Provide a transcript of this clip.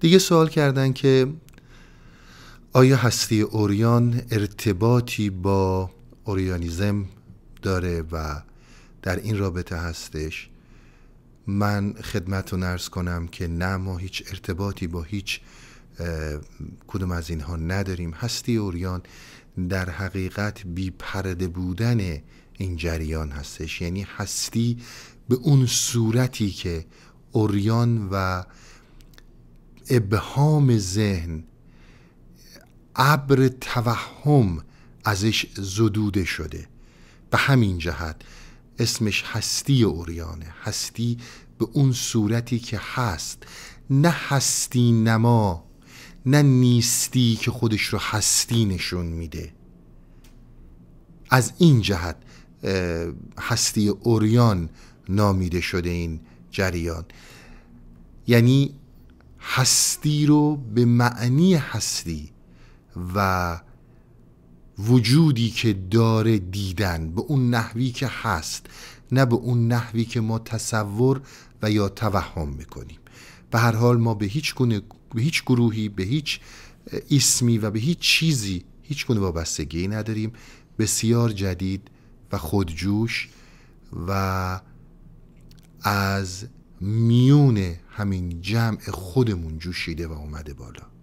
دیگه سوال کردن که آیا هستی اوریان ارتباطی با اوریانیزم داره و در این رابطه هستش من خدمت رو کنم که نه ما هیچ ارتباطی با هیچ کدوم از اینها نداریم هستی اوریان در حقیقت بی پرده بودن این جریان هستش یعنی هستی به اون صورتی که اوریان و ابهام ذهن ابر توهم ازش زدوده شده به همین جهت اسمش هستی اوریانه هستی به اون صورتی که هست نه هستی نما نه نیستی که خودش رو هستی نشون میده از این جهت هستی اوریان نامیده شده این جریان یعنی هستی رو به معنی هستی و وجودی که داره دیدن به اون نحوی که هست نه به اون نحوی که ما تصور و یا توهم میکنیم به هر حال ما به هیچ گونه به هیچ گروهی به هیچ اسمی و به هیچ چیزی هیچ گونه وابستگی نداریم بسیار جدید و خودجوش و از میون همین جمع خودمون جوشیده و اومده بالا